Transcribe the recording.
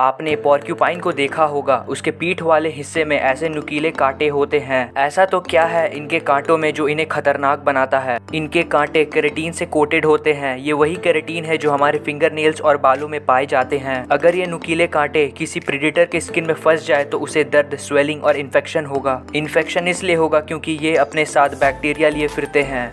आपने पॉर्क्यूपाइन को देखा होगा उसके पीठ वाले हिस्से में ऐसे नुकीले कांटे होते हैं ऐसा तो क्या है इनके कांटों में जो इन्हें खतरनाक बनाता है इनके कांटे केरेटीन से कोटेड होते हैं ये वही केरेटीन है जो हमारे फिंगर नेल्स और बालों में पाए जाते हैं अगर ये नुकीले कांटे किसी प्रिडेटर के स्किन में फंस जाए तो उसे दर्द स्वेलिंग और इन्फेक्शन होगा इन्फेक्शन इसलिए होगा क्योंकि ये अपने साथ बैक्टीरिया लिए फिरते हैं